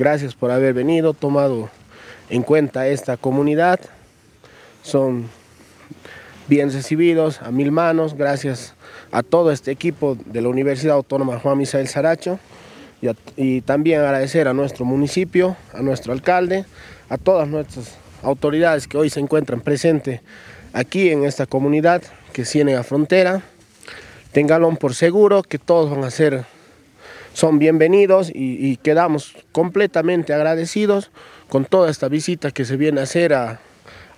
Gracias por haber venido, tomado en cuenta esta comunidad. Son bien recibidos a mil manos, gracias a todo este equipo de la Universidad Autónoma Juan Misael Saracho y, también agradecer a nuestro municipio, a nuestro alcalde, a todas nuestras autoridades que hoy se encuentran presentes aquí en esta comunidad que tiene la Frontera. Ténganlo por seguro que todos van a ser son bienvenidos y, quedamos completamente agradecidos con toda esta visita que se viene a hacer a,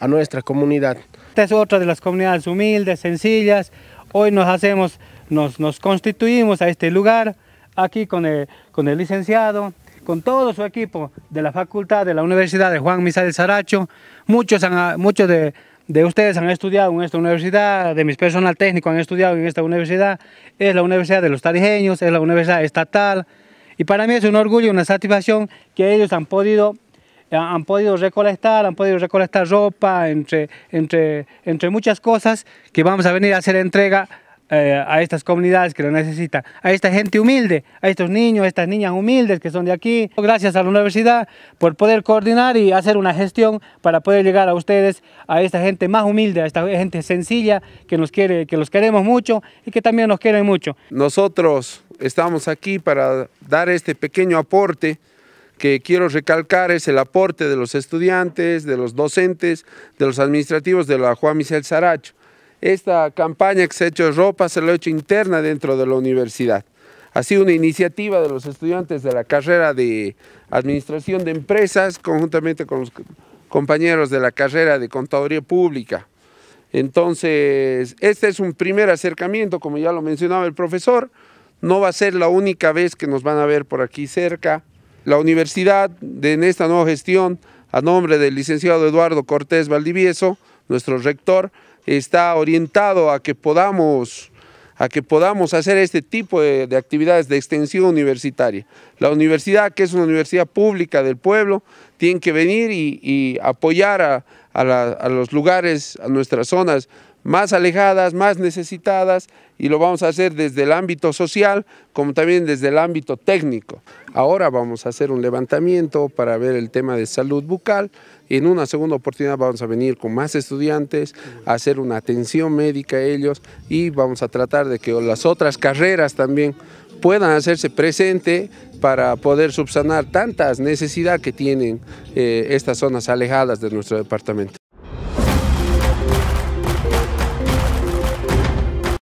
a nuestra comunidad. Esta es otra de las comunidades humildes, sencillas. Hoy nos hacemos, nos, nos constituimos a este lugar, aquí con el, con el licenciado, con todo su equipo de la facultad de la Universidad de Juan Misael Saracho. Muchos, han, muchos de, de ustedes han estudiado en esta universidad, de mis personal técnico han estudiado en esta universidad, es la universidad de los tarijeños, es la universidad estatal, y para mí es un orgullo, una satisfacción que ellos han podido, eh, han podido recolectar, han podido recolectar ropa, entre, entre, entre muchas cosas que vamos a venir a hacer entrega eh, a estas comunidades que lo necesitan, a esta gente humilde, a estos niños, a estas niñas humildes que son de aquí. Gracias a la universidad por poder coordinar y hacer una gestión para poder llegar a ustedes, a esta gente más humilde, a esta gente sencilla que nos quiere, que los queremos mucho y que también nos quieren mucho. Nosotros estamos aquí para dar este pequeño aporte que quiero recalcar es el aporte de los estudiantes, de los docentes, de los administrativos de la Juan Michel Saracho esta campaña que se ha hecho de ropa, se lo ha hecho interna dentro de la universidad. Ha sido una iniciativa de los estudiantes de la carrera de Administración de Empresas, conjuntamente con los compañeros de la carrera de Contaduría Pública. Entonces, este es un primer acercamiento, como ya lo mencionaba el profesor, no va a ser la única vez que nos van a ver por aquí cerca. La universidad, en esta nueva gestión, a nombre del licenciado Eduardo Cortés Valdivieso, nuestro rector, está orientado a que podamos a que podamos hacer este tipo de, actividades de extensión universitaria. La universidad, que es una universidad pública del pueblo, tiene que venir y apoyar a, a, los lugares, a nuestras zonas más alejadas, más necesitadas, y lo vamos a hacer desde el ámbito social como también desde el ámbito técnico. Ahora vamos a hacer un levantamiento para ver el tema de salud bucal y en una segunda oportunidad vamos a venir con más estudiantes, a hacer una atención médica a ellos y vamos a tratar de que las otras carreras también puedan hacerse presente para poder subsanar tantas necesidades que tienen eh, estas zonas alejadas de nuestro departamento.